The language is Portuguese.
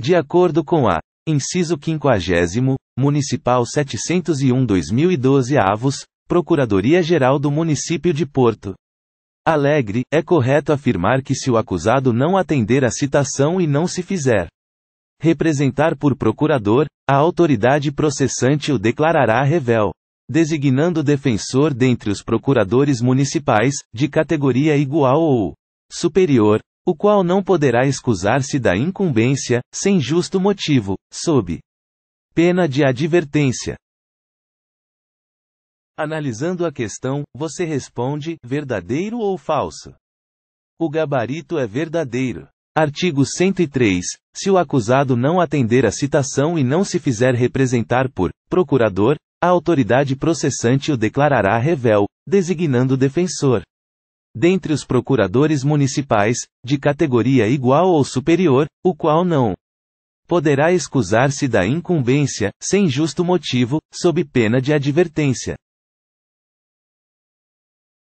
De acordo com a Inciso 50 Municipal 701-2012 Avos, Procuradoria-Geral do Município de Porto Alegre, é correto afirmar que se o acusado não atender à citação e não se fizer representar por procurador, a autoridade processante o declarará revel, designando defensor dentre os procuradores municipais, de categoria igual ou superior, o qual não poderá excusar-se da incumbência, sem justo motivo, sob pena de advertência. Analisando a questão, você responde: verdadeiro ou falso? O gabarito é verdadeiro. Artigo 103. Se o acusado não atender à citação e não se fizer representar por procurador, a autoridade processante o declarará revel, designando defensor dentre os procuradores municipais, de categoria igual ou superior, o qual não poderá excusar-se da incumbência, sem justo motivo, sob pena de advertência.